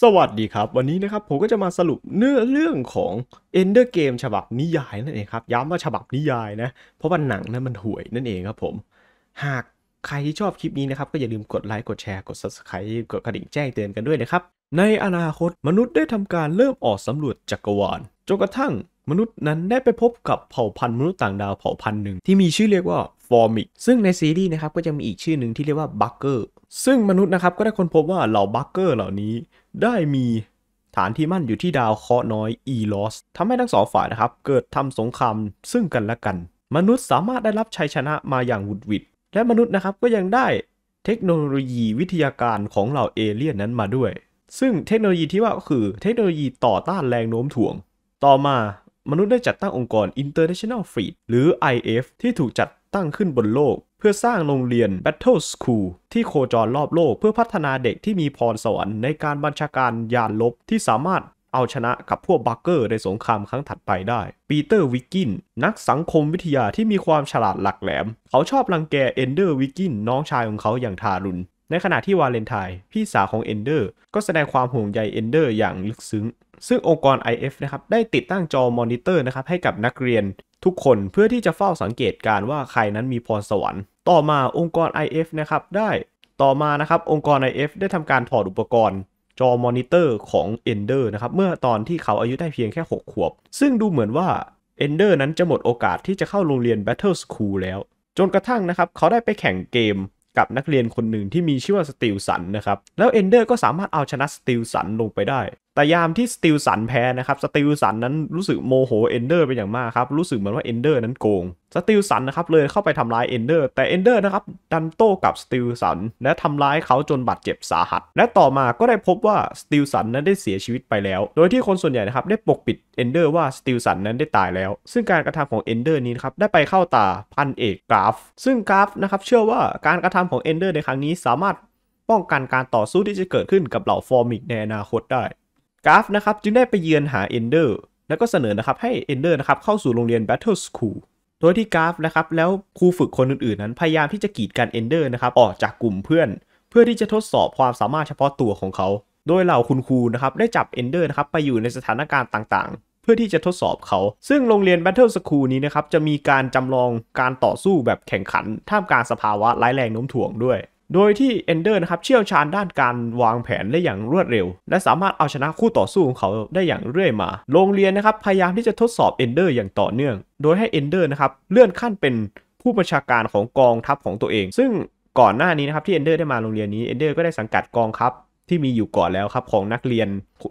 สวัสดีครับวันนี้นะครับผมก็จะมาสรุปเนื้อเรื่องของ Ender Game ฉบับนิยายนั่นเองครับ ย้ำว่าฉบับนิยายนะ เพราะว่าหนังนั้นมันห่วยนั่นเองครับผม หากใครที่ชอบคลิปนี้นะครับก็อย่าลืมกดไลค์กดแชร์กด Subscribe กดกระดิ่งแจ้งเตือนกันด้วยนะครับ ในอนาคตมนุษย์ได้ทำการเริ่มออกสำรวจจักรวาลจนกระทั่งมนุษย์นั้นได้ไปพบกับเผ่าพันธุ์มนุษย์ต่างดาวเผ่าพันธุ์หนึ่งที่มีชื่อเรียกว่าฟอร์มิกซึ่งในซีรีส์นะครับก็จะมีอีกชื่อหนึ่งที่เรียกว่าบัคเกอร์ซึ่งมนุษย์นะครับก็ได้ค้นพบว่าเหล่าบัคเกอร์เหล่านี้ได้มีฐานที่มั่นอยู่ที่ดาวเคราะห์น้อยอีลอสทำให้ทั้งสองฝ่ายนะครับเกิดทำสงครามซึ่งกันและกัน มนุษย์สามารถได้รับชัยชนะมาอย่างหุดหวิดและมนุษย์นะครับก็ยังได้เทคโนโลยีวิทยาการของเหล่าเอเลี่ยนนั้นมาด้วย ซึ่งเทคโนโลยีที่ว่าก็คือเทคโนโลยีต่อต้านแรงโน้มถ่วง ต่อมามนุษย์ได้จัดตั้งองค์กร International Freed หรือ IF ที่ถูกจัดตั้งขึ้นบนโลก เพื่อสร้างโรงเรียน Battle School ที่โคจรรอบโลกเพื่อพัฒนาเด็กที่มีพรสวรรค์ในการบัญชาการยานลบที่สามารถเอาชนะกับพวกบัคเกอร์ในสงครามครั้งถัดไปได้ปีเตอร์วิกกิน นักสังคมวิทยาที่มีความฉลาดหลักแหลม เขาชอบรังแกเอนเดอร์วิกกินน้องชายของเขาอย่างทารุณในขณะที่วาเลนไทน์พี่สาวของเอนเดอร์ก็แสดงความห่วงใยเอนเดอร์ อย่างลึกซึ้งซึ่งองค์กร IF นะครับได้ติดตั้งจอมอนิเตอร์นะครับให้กับนักเรียนทุกคนเพื่อที่จะเฝ้าสังเกตการว่าใครนั้นมีพรสวรรค์ ต่อมาองค์กร IF นะครับได้ต่อมานะครับองค์กร IF ได้ทำการถอดอุปกรณ์จอมอนิเตอร์ของเอนเดอร์นะครับเมื่อตอนที่เขาอายุได้เพียงแค่ 6 ขวบ ซึ่งดูเหมือนว่าเอนเดอร์นั้นจะหมดโอกาสที่จะเข้าโรงเรียน Battle School แล้ว จนกระทั่งนะครับเขาได้ไปแข่งเกมกับนักเรียนคนหนึ่งที่มีชื่อว่าสติลสันนะครับแล้วเอนเดอร์ก็สามารถเอาชนะสติลสันลงไปได้แต่ยามที่สติลสันแพ้นะครับ สติลสันนั้นรู้สึกโมโหเอนเดอร์เป็นอย่างมากครับ รู้สึกเหมือนว่าเอนเดอร์นั้นโกง สติลสันนะครับเลยเข้าไปทำร้ายเอนเดอร์ แต่เอนเดอร์นะครับ ดันโต้กับสติลสันและทำร้ายเขาจนบาดเจ็บสาหัส และต่อมาก็ได้พบว่าสติลสันนั้นได้เสียชีวิตไปแล้ว โดยที่คนส่วนใหญ่นะครับได้ปกปิด เอนเดอร์ว่าสติลสันนั้นได้ตายแล้ว ซึ่งการกระทำของเอนเดอร์นี้นครับได้ไปเข้าตาพันเอกกราฟ ซึ่งกราฟนะครับเชื่อว่าการกระทำของเอนเดอร์ในครั้งนี้สามารถป้องกันการต่อสู้ที่จะเกิดขึ้นกับเหล่าฟอร์มิกในอนาคตได้กราฟนะครับจึงได้ไปเยือนหาเอนเดอร์แล้วก็เสนอนะครับให้เอนเดอร์นะครับเข้าสู่โรงเรียน Battle School โดยที่กราฟนะครับแล้วครูฝึกคนอื่นๆ นั้น พยายามที่จะกีดกันเอนเดอร์นะครับออกจากกลุ่มเพื่อน เพื่อที่จะทดสอบความสามารถเฉพาะตัวของเขา โดยเหล่าคุณครูนะครับได้จับเอนเดอร์นะครับไปอยู่ในสถานการณ์ต่างๆ เพื่อที่จะทดสอบเขา ซึ่งโรงเรียน Battle School นี้นะครับจะมีการจำลองการต่อสู้แบบแข่งขัน ท่ามกลางสภาวะร้ายแรงโน้มถ่วงด้วยโดยที่เอนเดอร์นะครับเชี่ยวชาญด้านการวางแผนได้อย่างรวดเร็วและสามารถเอาชนะคู่ต่อสู้ของเขาได้อย่างเรื่อยมา โรงเรียนนะครับพยายามที่จะทดสอบเอนเดอร์อย่างต่อเนื่อง โดยให้เอนเดอร์นะครับเลื่อนขั้นเป็นผู้บัญชาการของกองทัพของตัวเองซึ่งก่อนหน้านี้นะครับที่เอนเดอร์ได้มาโรงเรียนนี้เอนเดอร์ก็ได้สังกัดกองครับที่มีอยู่ก่อนแล้วครับของนักเรียน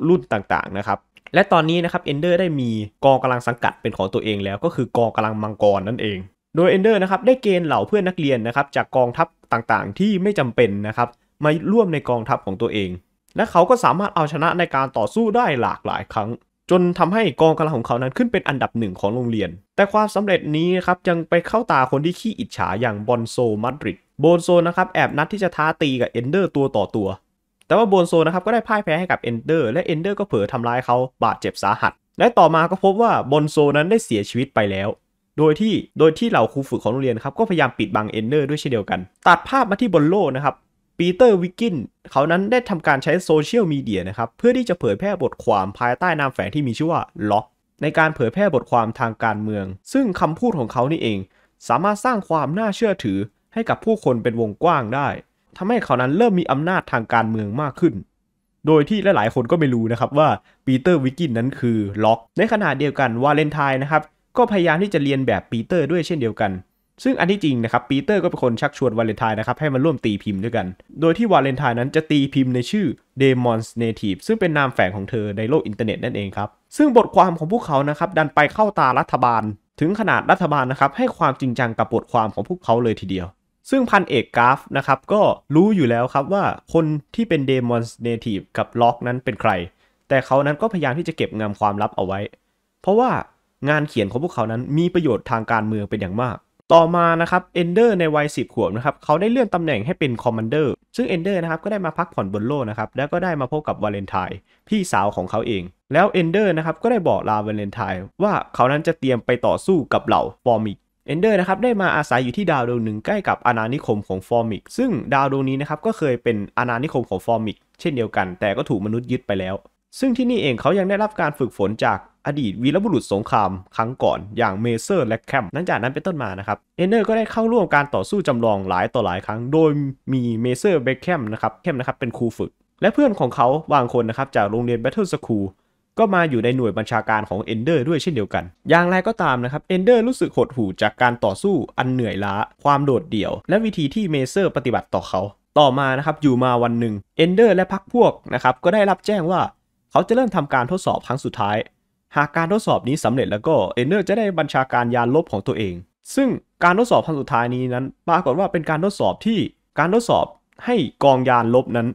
รุ่นต่างๆนะครับและตอนนี้นะครับเอนเดอร์ได้มีกองกำลังสังกัดเป็นของตัวเองแล้วก็คือกองกำลังมังกรนั่นเองโดยเอนเดอร์นะครับได้เกณฑ์เหล่าเพื่อนนักเรียนนะครับจากกองทัพต่างๆที่ไม่จำเป็นนะครับมาร่วมในกองทัพของตัวเอง และเขาก็สามารถเอาชนะในการต่อสู้ได้หลากหลายครั้ง จนทำให้กองกำลังของเขานั้นขึ้นเป็นอันดับหนึ่งของโรงเรียน แต่ความสำเร็จนี้ครับยังไปเข้าตาคนที่ขี้อิจฉาอย่างบอนโซมาดริดโบนโซนะครับแอบนัดที่จะท้าตีกับเอนเดอร์ตัวต่อตัว แต่ว่าโบนโซนะครับก็ได้พ่ายแพ้ให้กับเอนเดอร์และเอนเดอร์ก็เผลอทำร้ายเขาบาดเจ็บสาหัสและต่อมา ก็พบว่าบอนโซนั้นได้เสียชีวิตไปแล้วโดยที่โดยที่เหล่าครูฝึกของโรงเรียนครับ ก็พยายามปิดบังเอนเนอร์ด้วยเช่นเดียวกัน ตัดภาพมาที่บนโลกนะครับปีเตอร์วิกกินเขานั้นได้ทำการใช้โซเชียลมีเดียนะครับเพื่อที่จะเผยแพร่บทความภายใต้นามแฝงที่มีชื่อว่าล็อกในการเผยแพร่บทความทางการเมือง ซึ่งคำพูดของเขานี่เอง สามารถสร้างความน่าเชื่อถือ ให้กับผู้คนเป็นวงกว้างได้ทำให้เขานั้นเริ่มมีอำนาจทางการเมืองมากขึ้น โดยที่หลายๆคนก็ไม่รู้นะครับว่าปีเตอร์วิกกินนั้นคือล็อกในขณะเดียวกันวาเลนไทน์นะครับก็พยายามที่จะเรียนแบบปีเตอร์ด้วยเช่นเดียวกัน ซึ่งอันที่จริงนะครับปีเตอร์ก็เป็นคนชักชวนวาเลนไทน์นะครับ ให้มาร่วมตีพิมพ์ด้วยกัน โดยที่วาเลนไทน์นั้นจะตีพิมพ์ในชื่อเดมอนส์เนทีฟซึ่งเป็นนามแฝงของเธอในโลกอินเทอร์เน็ตนั่นเองครับ ซึ่งบทความของพวกเขานะครับ ดันไปเข้าตารัฐบาล ถึงขนาดรัฐบาลนะครับให้ความจริงจังกับบทความของพวกเขาเลยทีเดียว ซึ่งพันเอกกราฟนะครับก็รู้อยู่แล้วครับว่าคนที่เป็นเดมอนส์เนทีฟกับล็อก นั้นเป็นใคร แต่เขานั้นก็พยายามที่จะเก็บงำความลับเอาไว้ เพราะว่างานเขียนของพวกเขานั้นมีประโยชน์ทางการเมืองเป็นอย่างมาก ต่อมา นะครับ เอนเดอร์ ในวัย 10 ขวบ นะครับ เขาได้เลื่อนตำแหน่งให้เป็นคอมมานเดอร์ ซึ่งเอนเดอร์ นะครับ ก็ได้มาพักผ่อนบนโลกนะครับ แล้วก็ได้มาพบกับวาเลนไทน์ พี่สาวของเขาเอง แล้วเอนเดอร์ นะครับ ก็ได้บอกลาวาเลนไทน์ ว่าเขานั้นจะเตรียมไปต่อสู้กับเหล่าฟอร์มิก เอนเดอร์ นะครับ ได้มาอาศัยอยู่ที่ดาวดวงหนึ่งใกล้กับอาณานิคมของฟอร์มิก ซึ่งดาวดวงนี้ นะครับ ก็เคยเป็นอาณานิคมของฟอร์มิก เช่นเดียวกัน แต่ก็ถูกมนุษย์ยึดไปแล้ว ซึ่งที่นี่เองเขายังได้รับการฝึกฝนจากอดีตวีรบุรุษสงครามครั้งก่อนอย่างเมเซอร์และแคมหลังจากนั้นเป็นต้นมานะครับเอเนอร์ก็ได้เข้าร่วมการต่อสู้จำลองหลายต่อหลายครั้งโดยมีเมเซอร์เบคแคมนะครับแคมนะครับ เป็นครูฝึก และเพื่อนของเขาบางคนนะครับจากโรงเรียนแบทเทิลสคูลก็มาอยู่ในหน่วยบัญชาการของเอนเดอร์ด้วยเช่นเดียวกัน อย่างไรก็ตามนะครับเอนเดอร์รู้สึกหดหู่จากการต่อสู้อันเหนื่อยล้าความโดดเดี่ยว และวิธีที่เมเซอร์ ปฏิบัติต่อเขา ต่อมานะครับอยู่มาวันหนึ่งเอนเดอร์และพักพวกนะครับก็ได้รับแจ้งว่าเขาจะเริ่มทำการทดสอบครั้งสุดท้ายหากการทดสอบนี้สำเร็จแล้วก็เอเนอร์จะได้บัญชาการยานลบของตัวเอง ซึ่งการทดสอบครั้งสุดท้ายนี้นั้นปรากฏว่าเป็นการทดสอบที่การทดสอบให้กองยานลบนั้น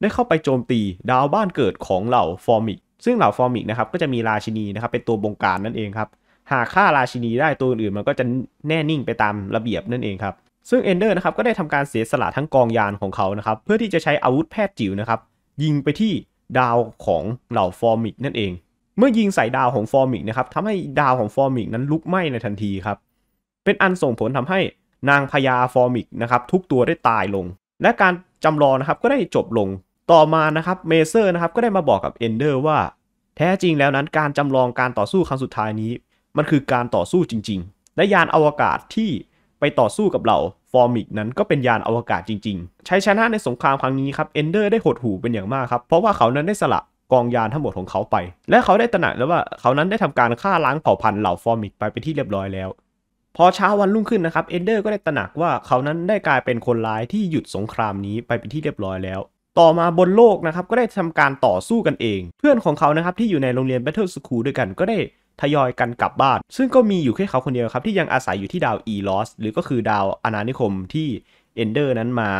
ได้เข้าไปโจมตีดาวบ้านเกิดของเหล่าฟอร์มิก ซึ่งเหล่าฟอร์มิกนะครับก็จะมีราชินีนะครับเป็นตัวบงการนั่นเองครับ หากฆ่าราชินีได้ตัวอื่นมันก็จะแน่นิ่งไปตามระเบียบนั่นเองครับ ซึ่งเอนเดอร์นะครับก็ได้ทำการเสียสละทั้งกองยานของเขานะครับเพื่อที่จะใช้อาวุธแพทย์จิ๋วนะครับยิงไปที่ดาวของเหล่าฟอร์มิกนั่นเองเมื่อยิงใส่ดาวของฟอร์มิกนะครับทำให้ดาวของฟอร์มิกนั้นลุกไหม้ในทันทีครับ เป็นอันส่งผลทำให้นางพญาฟอร์มิกนะครับ ทุกตัวได้ตายลง และการจำลองนะครับ ก็ได้จบลงต่อมานะครับเมเซอร์นะครับก็ได้มาบอกกับเอนเดอร์ว่า แท้จริงแล้วนั้น การจำลองการต่อสู้ครั้งสุดท้ายนี้ มันคือการต่อสู้จริง ๆ และยานอวกาศที่ไปต่อสู้กับเราฟอร์มิกนั้นก็เป็นยานอวกาศจริง ๆ ใช้ชนะในสงครามครั้งนี้ครับเอนเดอร์ได้หดหู่เป็นอย่างมากครับเพราะว่าเขานั้นได้สละกองยานทั้งหมดของเขาไป และเขาได้ตระหนักแล้วว่าเขานั้นได้ทำการฆ่าล้างเผ่าพันธุ์เหล่าฟอร์มิกไปเป็นที่เรียบร้อยแล้ว พอเช้าวันรุ่งขึ้นนะครับเอนเดอร์ก็ได้ตระหนักว่าเขานั้นได้กลายเป็นคนร้ายที่หยุดสงครามนี้ไปเป็นที่เรียบร้อยแล้ว ต่อมาบนโลกนะครับก็ได้ทำการต่อสู้กันเอง เพื่อนของเขานะครับ ที่อยู่ในโรงเรียน Battle School ด้วยกัน ก็ได้ทยอยกันกลับบ้าน ซึ่งก็มีอยู่แค่เขาคนเดียวครับที่ยังอาศัยอยู่ที่ดาวอีลอสหรือก็คือดาวอนานิคมที่เอนเดอร์นั้นมา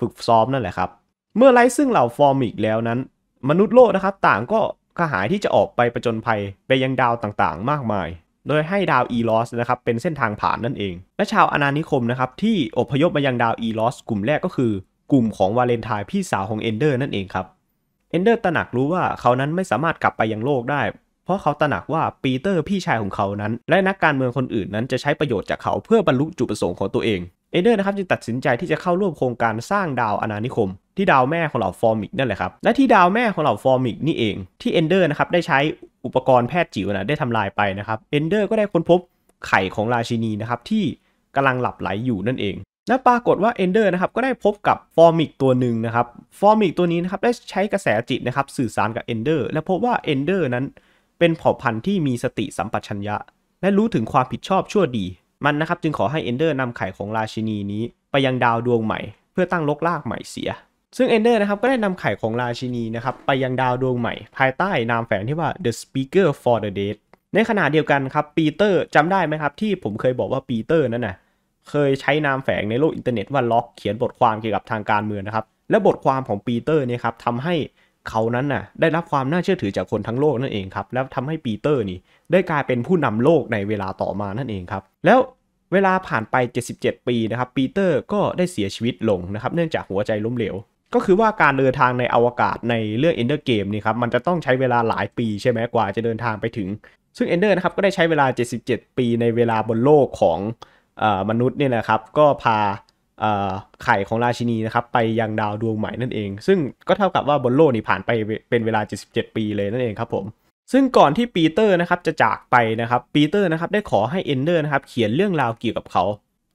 ฝึกซ้อมนั่นแหละครับ เมื่อไล่ซึ่งเหล่าฟอร์มิกแล้วนั้นมนุษย์โลกนะครับต่างก็กระหายที่จะออกไปประจนภัยไปยังดาวต่างๆมากมาย โดยให้ดาวอีลอสนะครับเป็นเส้นทางผ่านนั่นเองและชาวอนานิคมนะครับที่อพยพมายังดาวอีลอสกลุ่มแรกก็คือ กลุ่มของวาเลนไทน์พี่สาวของเอนเดอร์นั่นเองครับเอนเดอร์ตระหนักรู้ว่าเขานั้นไม่สามารถกลับไปยังโลกได้ เพราะเขาตระหนักว่าปีเตอร์พี่ชายของเขานั้น และนักการเมืองคนอื่นนั้นจะใช้ประโยชน์จากเขาเพื่อบรรลุจุดประสงค์ของตัวเองเอนเดอร์นะครับจึงตัดสินใจที่จะเข้าร่วมโครงการสร้างดาวอนานิคมที่ดาวแม่ของเหล่าฟอร์มิกนั่นแหละครับ และที่ดาวแม่ของเหล่าฟอร์มิกนี่เอง ที่เอนเดอร์นะครับได้ใช้อุปกรณ์แพทย์จิ๋วนะได้ทำลายไปนะครับเอนเดอร์ก็ได้ค้นพบไข่ของราชินีนะครับที่กำลังหลับไหลอยู่นั่นเอง และปรากฏว่าเอนเดอร์นะครับก็ได้พบกับฟอร์มิกตัวหนึ่งนะครับฟอร์มิกตัวนี้นะครับได้ใช้กระแสจิตนะครับสื่อสารกับเอนเดอร์และพบว่าเอนเดอร์นั้นเป็นเผ่าพันธุ์ที่มีสติสัมปชัญญะและรู้ถึงความผิดชอบชั่วดีมันนะครับจึงขอให้เอนเดอร์นำไข่ของราชินีนี้ ไปยังดาวดวงใหม่เพื่อตั้งลกลากใหม่เสียซึ่งเอนเดอร์นะครับก็ได้นำไข่ของราชินีนะครับ ไปยังดาวดวงใหม่ ภายใต้นามแฝงที่ว่า The Speaker for the Dead ในขณะเดียวกันครับปีเตอร์จำได้ไหมครับ ที่ผมเคยบอกว่าปีเตอร์นั่นนะเคยใช้นามแฝงในโลกอินเทอร์เน็ตว่าล็อกเขียนบทความเกี่ยวกับทางการเมืองนะครับ และบทความของปีเตอร์เนี่ยครับทำให้เขานั้นน่ะได้รับความน่าเชื่อถือจากคนทั้งโลกนั่นเองครับแล้วทำให้ปีเตอร์นี่ได้กลายเป็นผู้นำโลกในเวลาต่อมานั่นเองครับแล้วเวลาผ่านไป 77 ปีนะครับปีเตอร์ก็ได้เสียชีวิตลงนะครับเนื่องจากหัวใจล้มเหลวก็คือว่าการเดินทางในอวกาศในเรื่อง Ender g a m มนี่ครับมันจะต้องใช้เวลาหลายปี ใช่ไหมกว่าจะเดินทางไปถึง ซึ่ง Ender นะครับก็ได้ใช้เวลา 77 ปีในเวลาบนโลกของอมนุษย์นี่แหละครับก็พาไข่ของราชินีนะครับไปยังดาวดวงใหม่นั่นเอง ซึ่งก็เท่ากับว่าบนโลกนี่ผ่านไปเป็นเวลา 77 ปีเลยนั่นเองครับผม ซึ่งก่อนที่ปีเตอร์นะครับจะจากไปนะครับปีเตอร์นะครับได้ขอให้เอนเดอร์นะครับเขียนเรื่องราวเกี่ยวกับเขา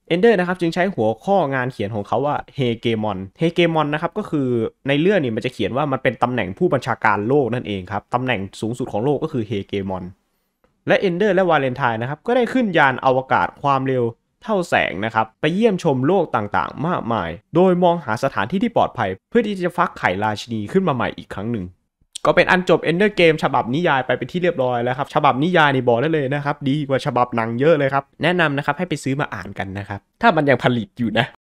เอนเดอร์นะครับจึงใช้หัวข้องานเขียนของเขาว่าเฮเกมอน เฮเกมอนนะครับก็คือในเรื่องนี่มันจะเขียนว่ามันเป็นตำแหน่งผู้บัญชาการโลกนั่นเองครับตำแหน่งสูงสุดของโลกก็คือเฮเกมอนและเอนเดอร์และวาเลนไทน์นะครับก็ได้ขึ้นยานอวกาศความเร็วเท่าแสงนะครับไปเยี่ยมชมโลกต่างๆมากมาย โดยมองหาสถานที่ที่ปลอดภัยเพื่อที่จะฟักไข่ราชินีขึ้นมาใหม่อีกครั้งหนึ่งก็เป็นอันจบ Ender Game ฉบับนิยายไปเป็นที่เรียบร้อยแล้วครับ ฉบับนิยายนี่บอกได้เลยนะครับ ดีกว่าฉบับหนังเยอะเลยครับ แนะนำนะครับให้ไปซื้อมาอ่านกันนะครับ ถ้ามันยังผลิตอยู่นะ